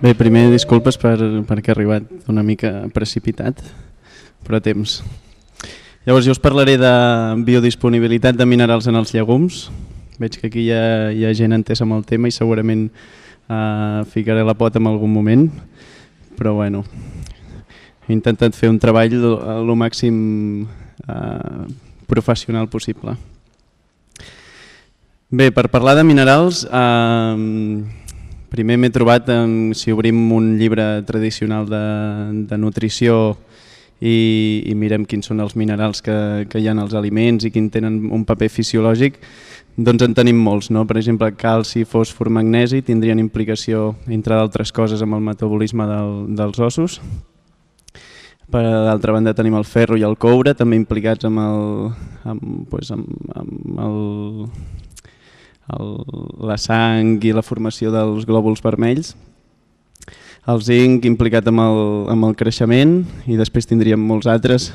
Bé, primer disculpes per, perquè he arribat una mica precipitat, però a temps. Llavors jo us parlaré de biodisponibilitat de minerals en els llegums. Veig que aquí hi ha, hi ha gent entesa amb el tema i segurament eh, ficaré la pota en algun moment, però bueno, he intentat fer un treball el màxim eh, professional possible. Bé, per parlar de minerals... Eh, Primer m'he trobat, amb, si obrim un llibre tradicional de, de nutrició i, i mirem quins són els minerals que, que hi ha en els aliments i quin tenen un paper fisiològic, doncs en tenim molts, no? per exemple, calci, fòsfor, magnesi tindrien implicació, entre d'altres coses, amb el metabolisme del, dels ossos. Per d'altra banda tenim el ferro i el coure, també implicats amb el, amb, doncs, amb, amb el el, la sang i la formació dels glòbuls vermells. El zinc implicat amb el, amb el creixement i després tindríem molts altres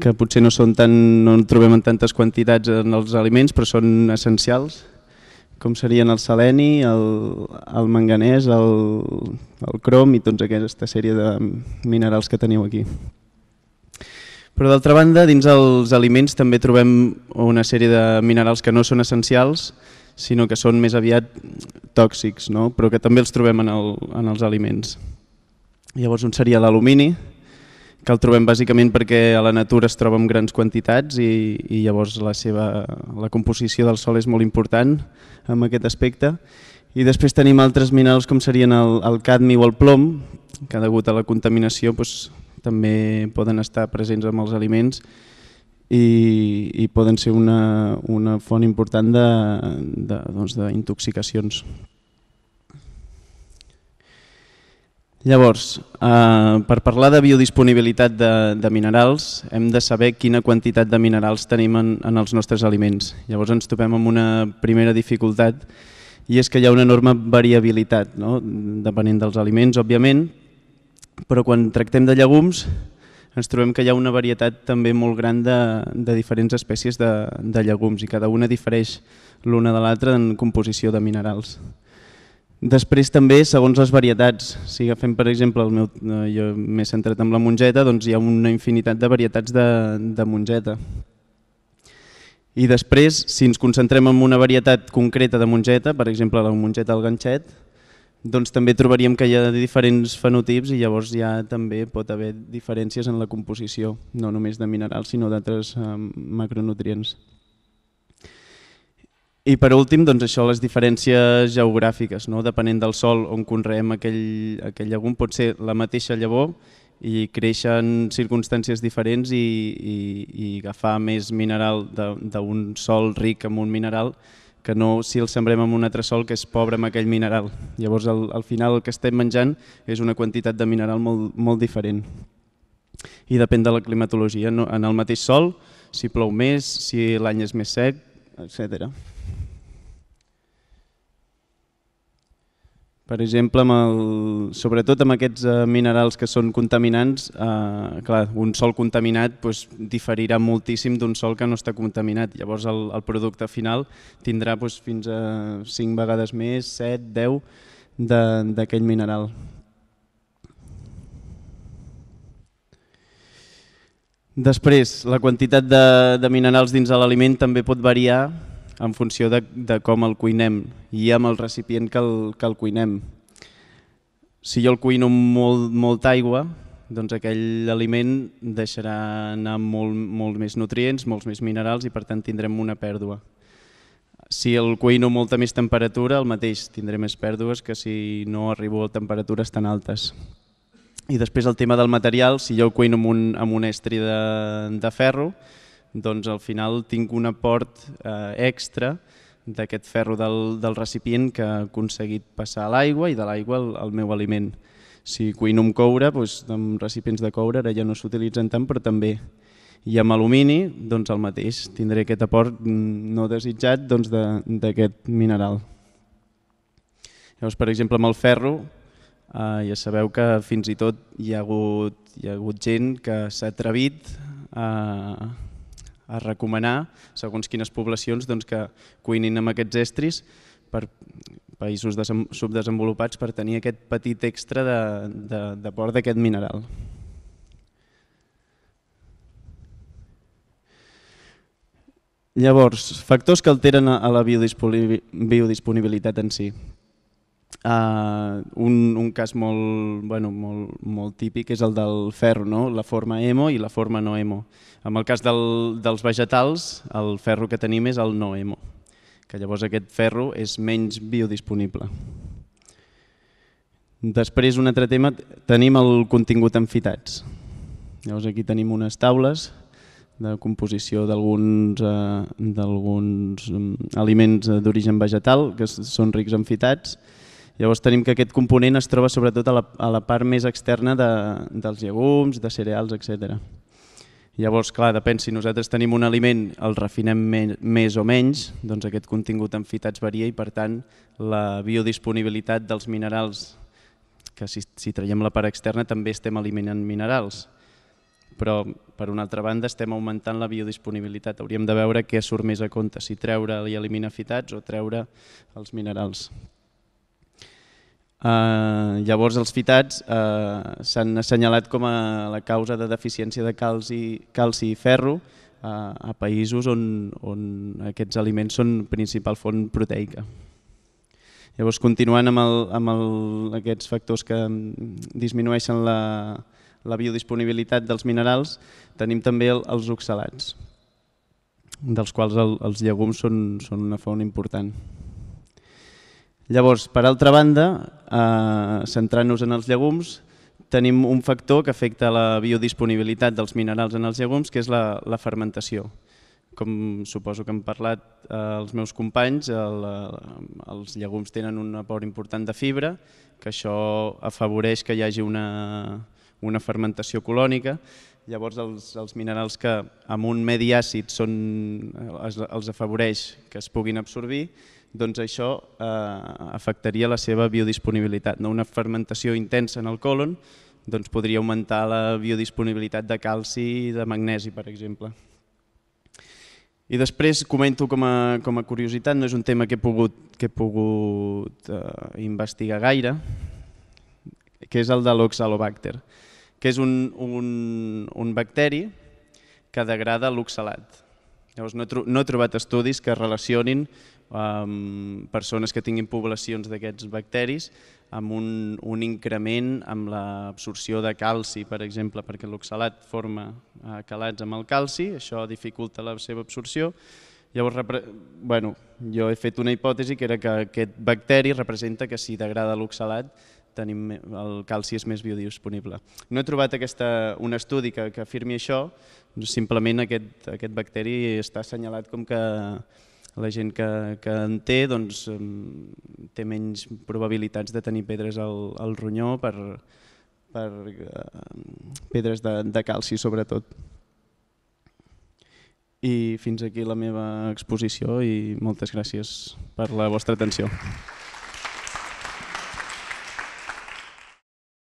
que potser no, són tan, no en trobem en tantes quantitats en els aliments però són essencials com serien el seleni, el, el manganès, el, el crom i tota aquesta sèrie de minerals que teniu aquí. Però d'altra banda, dins els aliments també trobem una sèrie de minerals que no són essencials sinó que són més aviat tòxics, no? però que també els trobem en, el, en els aliments. Llavors un seria l'alumini, que el trobem bàsicament perquè a la natura es troba en grans quantitats i, i llavors la, seva, la composició del sol és molt important en aquest aspecte. I després tenim altres minerals com serien el, el cadmi o el plom, que degut a la contaminació doncs, també poden estar presents en els aliments i, i poden ser una, una font important doncs, d'intoxicacions. Llavors, eh, per parlar de biodisponibilitat de, de minerals, hem de saber quina quantitat de minerals tenim en, en els nostres aliments. Llavors ens topem amb una primera dificultat i és que hi ha una enorme variabilitat, no? depenent dels aliments, òbviament, però quan tractem de llegums ens trobem que hi ha una varietat també molt gran de, de diferents espècies de, de llegums i cada una difereix l'una de l'altra en composició de minerals. Després també segons les varietats, si agafem per exemple, el meu, eh, jo m'he centrat amb la mongeta, doncs hi ha una infinitat de varietats de, de mongeta. I després, si ens concentrem en una varietat concreta de mongeta, per exemple la mongeta al ganxet, doncs també trobaríem que hi ha diferents fenotips i llavors ja també pot haver diferències en la composició, no només de minerals sinó d'altres eh, macronutrients. I per últim, doncs això, les diferències geogràfiques, no? depenent del sol on conreem aquell, aquell llegum, pot ser la mateixa llavor i créixer en circumstàncies diferents i, i, i agafar més mineral d'un sol ric amb un mineral que no si el sembrem en un altre sol que és pobre en aquell mineral. Llavors, al, al final el que estem menjant és una quantitat de mineral molt, molt diferent. I depèn de la climatologia. No? En el mateix sol, si plou més, si l'any és més sec, etcètera. Per exemple, amb el, sobretot amb aquests eh, minerals que són contaminants, eh, clar, un sol contaminat doncs, diferirà moltíssim d'un sol que no està contaminat. Llavors el, el producte final tindrà doncs, fins a 5 vegades més, 7, 10 d'aquell mineral. Després, la quantitat de, de minerals dins de l'aliment també pot variar en funció de, de com el cuinem i amb el recipient que el, que el cuinem. Si jo el cuino amb molt, molta aigua, doncs aquell aliment deixarà anar molt, molt més nutrients, molts més minerals i per tant tindrem una pèrdua. Si el cuino molta més temperatura, el mateix, tindré més pèrdues que si no arribo a temperatures tan altes. I després el tema del material, si jo el cuino amb un, amb un estri de, de ferro, doncs al final tinc un aport eh, extra d'aquest ferro del, del recipient que ha aconseguit passar l'aigua i de l'aigua al, el meu aliment. Si cuino amb coure, doncs, amb recipients de coure ara ja no s'utilitzen tant, però també i amb alumini, doncs el mateix, tindré aquest aport mm, no desitjat d'aquest doncs, de, mineral. Llavors, per exemple, amb el ferro, eh, ja sabeu que fins i tot hi ha hagut, hi ha hagut gent que s'ha atrevit a, eh, a recomanar, segons quines poblacions, doncs, que cuinin amb aquests estris per països subdesenvolupats per tenir aquest petit extra de, de, de port d'aquest mineral. Llavors, factors que alteren a la biodisponibilitat en si. Uh, un, un cas molt, bueno, molt, molt típic és el del ferro, no? la forma emo i la forma no emo. En el cas del, dels vegetals, el ferro que tenim és el no emo, que llavors aquest ferro és menys biodisponible. Després, un altre tema, tenim el contingut en fitats. Llavors aquí tenim unes taules de composició d'alguns eh, mm, aliments eh, d'origen vegetal que són rics en fitats, Llavors tenim que aquest component es troba sobretot a la, a la part més externa de, dels llegums, de cereals, etc. Llavors, clar, depèn si nosaltres tenim un aliment, el refinem me, més o menys, doncs aquest contingut en fitats varia i, per tant, la biodisponibilitat dels minerals, que si, si traiem la part externa també estem eliminant minerals, però per una altra banda estem augmentant la biodisponibilitat. Hauríem de veure què surt més a compte, si treure i eliminar fitats o treure els minerals. Eh, llavors els fitats eh, s'han assenyalat com a la causa de deficiència de calci, calci i ferro eh, a països on, on aquests aliments són principal font proteica. Llavors, continuant amb, el, amb el, aquests factors que mm, disminueixen la, la biodisponibilitat dels minerals, tenim també el, els oxalats, dels quals el, els llegums són, són una font important. Llavors, per altra banda, eh, centrant-nos en els llegums, tenim un factor que afecta la biodisponibilitat dels minerals en els llegums, que és la, la fermentació. Com suposo que han parlat eh, els meus companys, el, eh, els llegums tenen un aport important de fibra, que això afavoreix que hi hagi una, una fermentació colònica. Llavors els, els minerals que amb un medi àcid són, eh, els, els afavoreix que es puguin absorbir, doncs això eh, afectaria la seva biodisponibilitat. No? Una fermentació intensa en el colon doncs podria augmentar la biodisponibilitat de calci i de magnesi, per exemple. I després comento com a, com a curiositat, no és un tema que he pogut, que he pogut eh, investigar gaire, que és el de l'oxalobacter, que és un, un, un bacteri que degrada l'oxalat. Llavors no he, no he trobat estudis que relacionin um, persones que tinguin poblacions d'aquests bacteris amb un, un increment amb l'absorció de calci, per exemple, perquè l'oxalat forma uh, calats amb el calci, això dificulta la seva absorció. Llavors, bueno, jo he fet una hipòtesi que era que aquest bacteri representa que si degrada l'oxalat tenim, el calci és més biodisponible. No he trobat aquesta, un estudi que, que afirmi això, simplement aquest, aquest bacteri està assenyalat com que la gent que, que en té doncs, té menys probabilitats de tenir pedres al, al ronyó per, per eh, pedres de, de calci sobretot. I fins aquí la meva exposició i moltes gràcies per la vostra atenció.